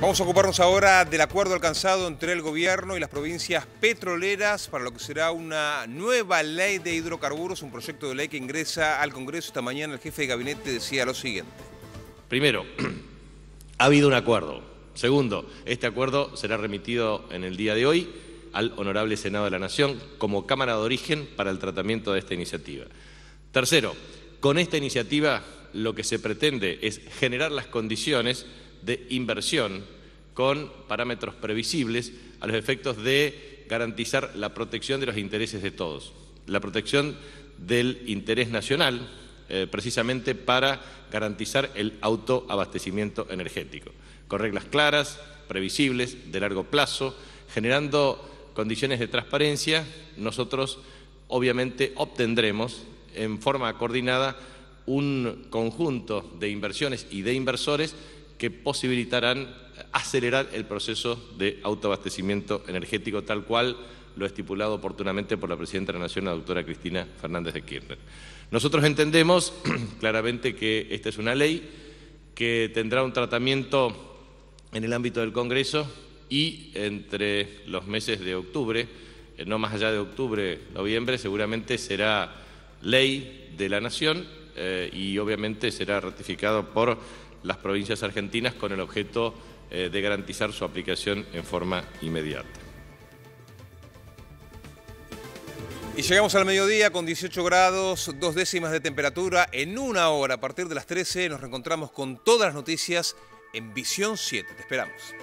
Vamos a ocuparnos ahora del acuerdo alcanzado entre el gobierno y las provincias petroleras para lo que será una nueva ley de hidrocarburos, un proyecto de ley que ingresa al Congreso. Esta mañana el jefe de gabinete decía lo siguiente. Primero, ha habido un acuerdo. Segundo, este acuerdo será remitido en el día de hoy al Honorable Senado de la Nación como Cámara de Origen para el tratamiento de esta iniciativa. Tercero, con esta iniciativa lo que se pretende es generar las condiciones de inversión con parámetros previsibles a los efectos de garantizar la protección de los intereses de todos, la protección del interés nacional, eh, precisamente para garantizar el autoabastecimiento energético, con reglas claras, previsibles, de largo plazo, generando condiciones de transparencia, nosotros obviamente obtendremos en forma coordinada un conjunto de inversiones y de inversores que posibilitarán acelerar el proceso de autoabastecimiento energético tal cual lo estipulado oportunamente por la Presidenta de la Nación, la doctora Cristina Fernández de Kirchner. Nosotros entendemos claramente que esta es una ley que tendrá un tratamiento en el ámbito del Congreso y entre los meses de octubre, eh, no más allá de octubre, noviembre, seguramente será ley de la Nación eh, y obviamente será ratificado por las provincias argentinas con el objeto eh, de garantizar su aplicación en forma inmediata. Y llegamos al mediodía con 18 grados, dos décimas de temperatura. En una hora, a partir de las 13, nos reencontramos con todas las noticias en Visión 7. Te esperamos.